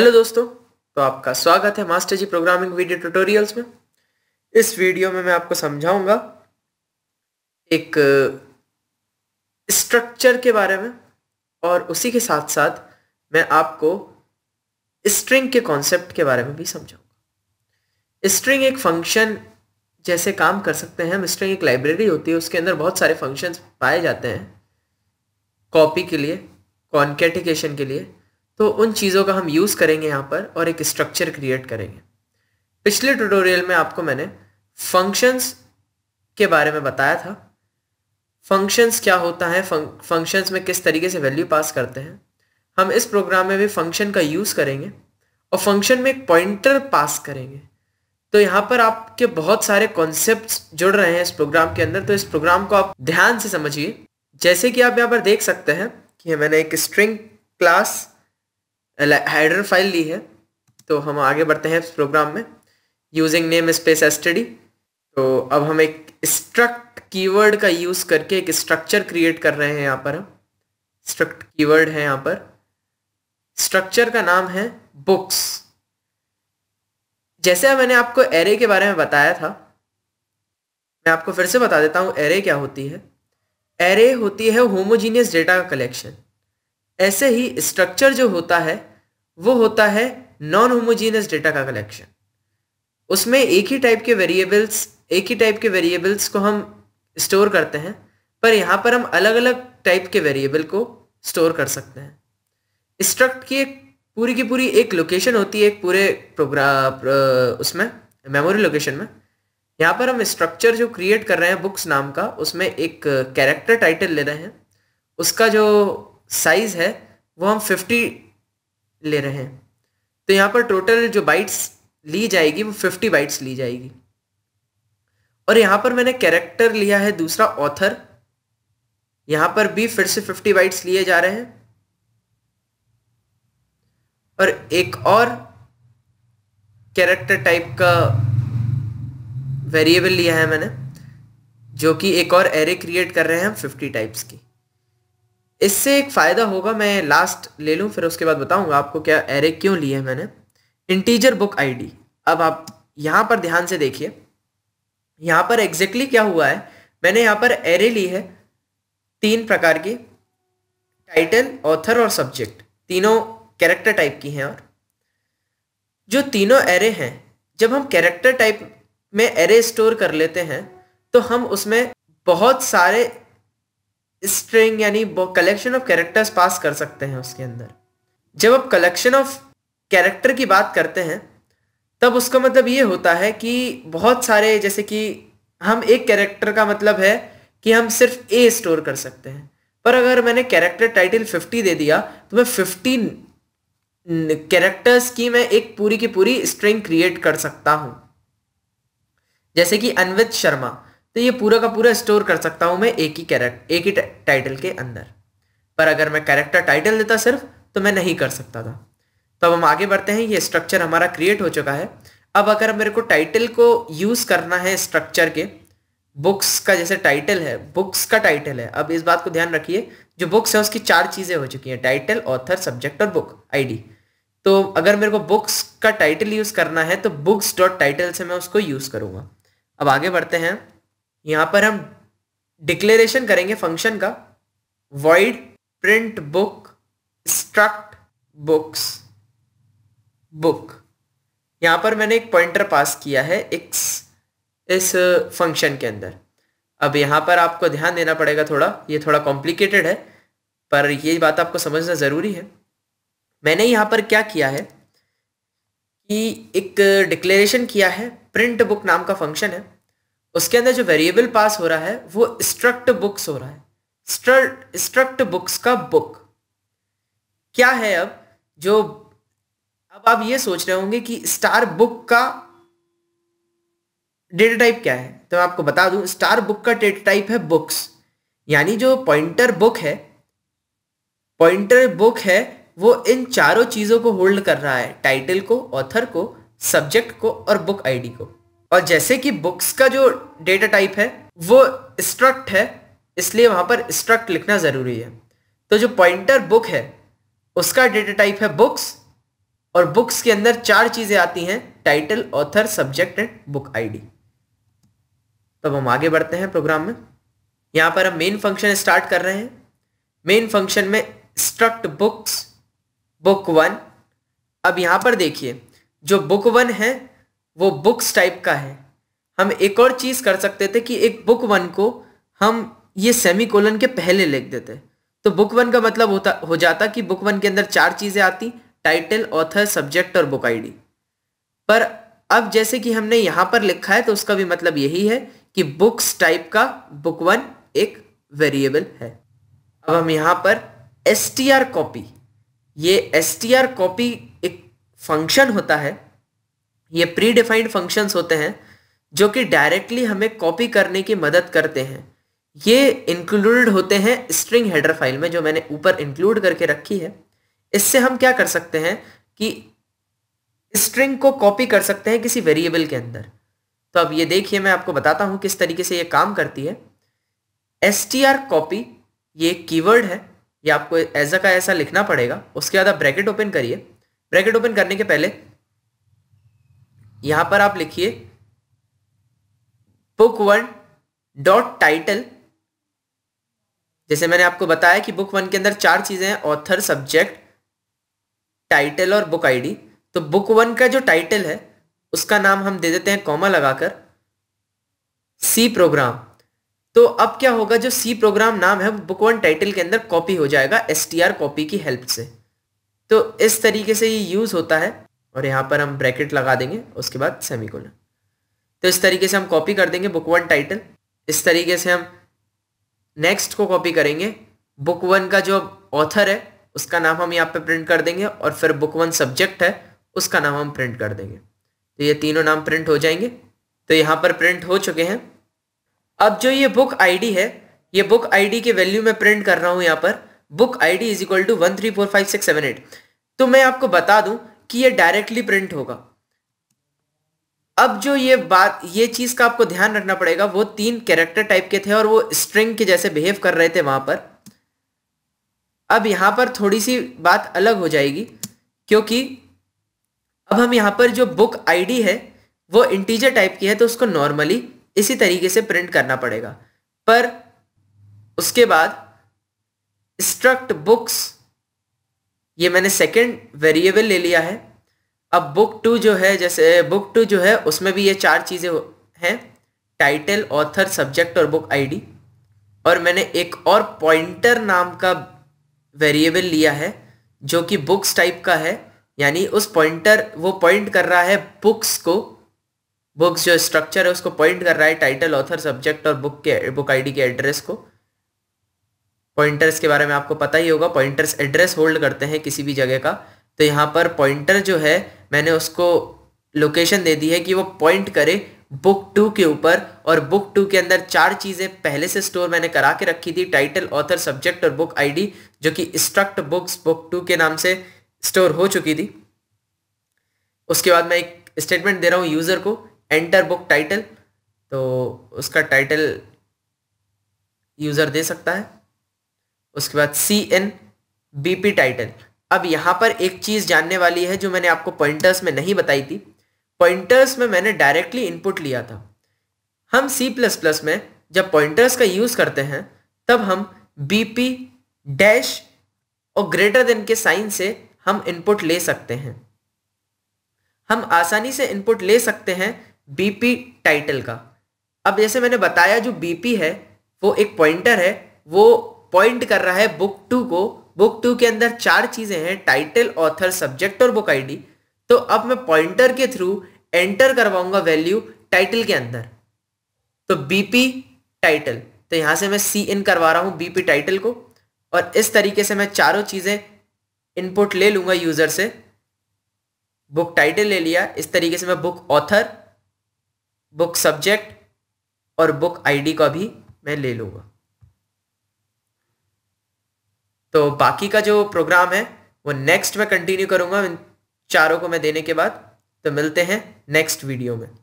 hello दोस्तों तो आपका स्वागत है master ji programming video tutorials में इस वीडियो में मैं आपको समझाऊंगा एक स्ट्रक्चर के बारे में और उसी के साथ साथ मैं आपको स्ट्रिंग के कॉन्सेप्ट के बारे में भी समझाऊंगा स्ट्रिंग एक फंक्शन जैसे काम कर सकते हैं हम स्ट्रिंग एक लाइब्रेरी होती है उसके अंदर बहुत सारे फंक्शंस पाए जाते हैं कॉपी के लिए कॉन्केटिकेशन के लिए तो उन चीज़ों का हम यूज़ करेंगे यहाँ पर और एक स्ट्रक्चर क्रिएट करेंगे पिछले ट्यूटोरियल में आपको मैंने फंक्शंस के बारे में बताया था फंक्शंस क्या होता है फंक्शंस में किस तरीके से वैल्यू पास करते हैं हम इस प्रोग्राम में भी फंक्शन का यूज़ करेंगे और फंक्शन में एक पॉइंटर पास करेंगे तो यहाँ पर आपके बहुत सारे कॉन्सेप्ट जुड़ रहे हैं इस प्रोग्राम के अंदर तो इस प्रोग्राम को आप ध्यान से समझिए जैसे कि आप यहाँ पर देख सकते हैं कि मैंने एक स्ट्रिंग क्लास हाइड्रन फाइल ली है तो हम आगे बढ़ते हैं इस प्रोग्राम में यूजिंग नेम स्पेस एसटीडी तो अब हम एक स्ट्रक्ट कीवर्ड का यूज़ करके एक स्ट्रक्चर क्रिएट कर रहे हैं यहाँ पर हम स्ट्रक्ट कीवर्ड है यहाँ पर स्ट्रक्चर का नाम है बुक्स जैसे मैंने आपको एरे के बारे में बताया था मैं आपको फिर से बता देता हूँ एरे क्या होती है एरे होती है होमोजीनियस डेटा का कलेक्शन ऐसे ही स्ट्रक्चर जो होता है वो होता है नॉन होमोजीनियस डेटा का कलेक्शन उसमें एक ही टाइप के वेरिएबल्स एक ही टाइप के वेरिएबल्स को हम स्टोर करते हैं पर यहाँ पर हम अलग अलग टाइप के वेरिएबल को स्टोर कर सकते हैं स्ट्रक्ट की एक पूरी की पूरी एक लोकेशन होती है एक पूरे प्रोग्राम उसमें मेमोरी लोकेशन में यहाँ पर हम स्ट्रक्चर जो क्रिएट कर रहे हैं बुक्स नाम का उसमें एक कैरेक्टर टाइटल ले रहे हैं उसका जो साइज़ है वो हम फिफ्टी ले रहे हैं तो यहाँ पर टोटल जो बाइट्स ली जाएगी वो फिफ्टी बाइट्स ली जाएगी और यहाँ पर मैंने कैरेक्टर लिया है दूसरा ऑथर यहाँ पर भी फिर से फिफ्टी बाइट्स लिए जा रहे हैं और एक और कैरेक्टर टाइप का वेरिएबल लिया है मैंने जो कि एक और एरे क्रिएट कर रहे हैं हम फिफ्टी टाइप्स की इससे एक फ़ायदा होगा मैं लास्ट ले लूँ फिर उसके बाद बताऊँगा आपको क्या एरे क्यों लिए मैंने इंटीजर बुक आईडी अब आप यहाँ पर ध्यान से देखिए यहाँ पर एग्जैक्टली exactly क्या हुआ है मैंने यहाँ पर एरे ली है तीन प्रकार की टाइटल ऑथर और सब्जेक्ट तीनों कैरेक्टर टाइप की हैं और जो तीनों एरे हैं जब हम कैरेक्टर टाइप में एरे स्टोर कर लेते हैं तो हम उसमें बहुत सारे स्ट्रिंग यानी कलेक्शन ऑफ कैरेक्टर्स पास कर सकते हैं उसके अंदर जब आप कलेक्शन ऑफ कैरेक्टर की बात करते हैं तब उसका मतलब ये होता है कि बहुत सारे जैसे कि हम एक कैरेक्टर का मतलब है कि हम सिर्फ ए स्टोर कर सकते हैं पर अगर मैंने कैरेक्टर टाइटल 50 दे दिया तो मैं 50 कैरेक्टर्स की मैं एक पूरी की पूरी स्ट्रिंग क्रिएट कर सकता हूँ जैसे कि अनवित शर्मा तो ये पूरा का पूरा स्टोर कर सकता हूँ मैं एक ही कैरेक्ट एक ही टाइटल के अंदर पर अगर मैं कैरेक्टर टाइटल देता सिर्फ तो मैं नहीं कर सकता था तो अब हम आगे बढ़ते हैं ये स्ट्रक्चर हमारा क्रिएट हो चुका है अब अगर मेरे को टाइटल को यूज़ करना है स्ट्रक्चर के बुक्स का जैसे टाइटल है बुक्स का टाइटल है अब इस बात को ध्यान रखिए जो बुक्स है उसकी चार चीज़ें हो चुकी हैं टाइटल ऑथर सब्जेक्ट और बुक आईडी तो अगर मेरे को बुक्स का टाइटल यूज़ करना है तो बुक्स डॉट टाइटल से मैं उसको यूज़ करूँगा अब आगे बढ़ते हैं यहां पर हम डिक्लेरेशन करेंगे फंक्शन का void print book struct books book यहां पर मैंने एक पॉइंटर पास किया है इस इस फंक्शन के अंदर अब यहां पर आपको ध्यान देना पड़ेगा थोड़ा ये थोड़ा कॉम्प्लिकेटेड है पर ये बात आपको समझना ज़रूरी है मैंने यहां पर क्या किया है कि एक डिक्लेरेशन किया है प्रिंट बुक नाम का फंक्शन है उसके अंदर जो वेरिएबल पास हो रहा है वो स्ट्रक्ट बुक्स हो रहा है स्ट्रक्ट बुक्स का बुक क्या है अब जो अब आप ये सोच रहे होंगे कि स्टार बुक का डेटा टाइप क्या है तो मैं आपको बता दूं स्टार बुक का डेटा टाइप है बुक्स यानी जो पॉइंटर बुक है पॉइंटर बुक है वो इन चारों चीज़ों को होल्ड कर रहा है टाइटल को ऑथर को सब्जेक्ट को और बुक आईडी को और जैसे कि बुक्स का जो डेटा टाइप है वो स्ट्रक्ट है इसलिए वहां पर स्ट्रक्ट लिखना ज़रूरी है तो जो पॉइंटर बुक है उसका डेटा टाइप है बुक्स और बुक्स के अंदर चार चीज़ें आती हैं title author subject and book ID तो हम आगे बढ़ते हैं प्रोग्राम में यहां पर हम मेन फंक्शन स्टार्ट कर रहे हैं मेन फंक्शन में स्ट्रक्ट बुक्स बुक वन अब यहां पर देखिए जो बुक वन है वो बुक्स टाइप का है हम एक और चीज़ कर सकते थे कि एक बुक वन को हम ये सेमी कोलन के पहले लिख देते तो बुक वन का मतलब होता हो जाता कि बुक वन के अंदर चार चीज़ें आती टाइटल ऑथर सब्जेक्ट और बुक आईडी पर अब जैसे कि हमने यहाँ पर लिखा है तो उसका भी मतलब यही है कि बुक्स टाइप का बुक वन एक वेरिएबल है अब हम यहाँ पर एस टी आर कॉपी ये एस टी आर कॉपी एक फंक्शन होता है ये प्री डिफाइंड फंक्शंस होते हैं जो कि डायरेक्टली हमें कॉपी करने की मदद करते हैं ये इंक्लूड होते हैं स्ट्रिंग हेडर फाइल में जो मैंने ऊपर इंक्लूड करके रखी है इससे हम क्या कर सकते हैं कि स्ट्रिंग को कॉपी कर सकते हैं किसी वेरिएबल के अंदर तो अब ये देखिए मैं आपको बताता हूँ किस तरीके से ये काम करती है एस टी आर कॉपी ये कीवर्ड है ये आपको एज का ऐसा लिखना पड़ेगा उसके बाद आप ब्रैकेट ओपन करिए ब्रैकेट ओपन करने के पहले यहां पर आप लिखिए बुक वन डॉट टाइटल जैसे मैंने आपको बताया कि बुक वन के अंदर चार चीज़ें हैं ऑथर सब्जेक्ट टाइटल और बुक आईडी तो बुक वन का जो टाइटल है उसका नाम हम दे देते हैं कॉमा लगाकर सी प्रोग्राम तो अब क्या होगा जो सी प्रोग्राम नाम है बुक वन टाइटल के अंदर कॉपी हो जाएगा एस टी आर कॉपी की हेल्प से तो इस तरीके से ये यूज़ होता है और यहाँ पर हम ब्रैकेट लगा देंगे उसके बाद सेमी कोलन तो इस तरीके से हम कॉपी कर देंगे बुक वन टाइटल इस तरीके से हम नेक्स्ट को कॉपी करेंगे बुक वन का जो ऑथर है उसका नाम हम यहाँ पे प्रिंट कर देंगे और फिर बुक वन सब्जेक्ट है उसका नाम हम प्रिंट कर देंगे तो ये तीनों नाम प्रिंट हो जाएंगे तो यहाँ पर प्रिंट हो चुके हैं अब जो ये बुक आईडी है ये बुक आईडी के वैल्यू में प्रिंट कर रहा हूँ यहाँ पर book I D is equal to one three four five six seven eight तो मैं आपको बता दूँ कि ये डायरेक्टली प्रिंट होगा अब जो ये बात ये चीज़ का आपको ध्यान रखना पड़ेगा वो तीन कैरेक्टर टाइप के थे और वो स्ट्रिंग के जैसे बिहेव कर रहे थे वहां पर अब यहां पर थोड़ी सी बात अलग हो जाएगी क्योंकि अब हम यहां पर जो बुक आईडी है वो इंटीजर टाइप की है तो उसको नॉर्मली इसी तरीके से प्रिंट करना पड़ेगा पर उसके बाद स्ट्रक्ट बुक्स ये मैंने सेकेंड वेरिएबल ले लिया है अब बुक टू जो है जैसे बुक टू जो है उसमें भी ये चार चीज़ें हैं टाइटल ऑथर सब्जेक्ट और बुक आईडी और मैंने एक और पॉइंटर नाम का वेरिएबल लिया है जो कि बुक्स टाइप का है यानी उस पॉइंटर वो पॉइंट कर रहा है बुक्स को बुक्स जो स्ट्रक्चर है उसको पॉइंट कर रहा है टाइटल ऑथर सब्जेक्ट और बुक के बुक आईडी के एड्रेस को पॉइंटर्स के बारे में आपको पता ही होगा पॉइंटर्स एड्रेस होल्ड करते हैं किसी भी जगह का तो यहाँ पर पॉइंटर जो है मैंने उसको लोकेशन दे दी है कि वो पॉइंट करे बुक टू के ऊपर और बुक टू के अंदर चार चीज़ें पहले से स्टोर मैंने करा के रखी थी टाइटल ऑथर सब्जेक्ट और बुक आईडी जो कि स्ट्रक्ट बुक्स बुक टू के नाम से स्टोर हो चुकी थी उसके बाद मैं एक स्टेटमेंट दे रहा हूँ यूज़र को एंटर बुक टाइटल तो उसका टाइटल यूज़र दे सकता है उसके बाद C N B P title अब यहाँ पर एक चीज़ जानने वाली है जो मैंने आपको पॉइंटर्स में नहीं बताई थी पॉइंटर्स में मैंने डायरेक्टली इनपुट लिया था हम सी प्लस प्लस में जब पॉइंटर्स का यूज़ करते हैं तब हम बी पी डैश और ग्रेटर देन के साइन से हम इनपुट ले सकते हैं हम आसानी से इनपुट ले सकते हैं बीपी टाइटल का अब जैसे मैंने बताया जो बीपी है वो एक पॉइंटर है वो पॉइंट कर रहा है बुक टू को बुक टू के अंदर चार चीजें हैं टाइटल ऑथर सब्जेक्ट और बुक आईडी तो अब मैं पॉइंटर के थ्रू एंटर करवाऊंगा वैल्यू टाइटल के अंदर तो बीपी टाइटल तो यहां से मैं सी इन करवा रहा हूं बीपी टाइटल को और इस तरीके से मैं चारों चीजें इनपुट ले लूंगा यूजर से बुक टाइटल ले लिया इस तरीके से मैं बुक ऑथर बुक सब्जेक्ट और बुक आईडी का भी मैं ले लूंगा तो बाकी का जो प्रोग्राम है वो नेक्स्ट में कंटिन्यू करूँगा इन चारों को मैं देने के बाद तो मिलते हैं नेक्स्ट वीडियो में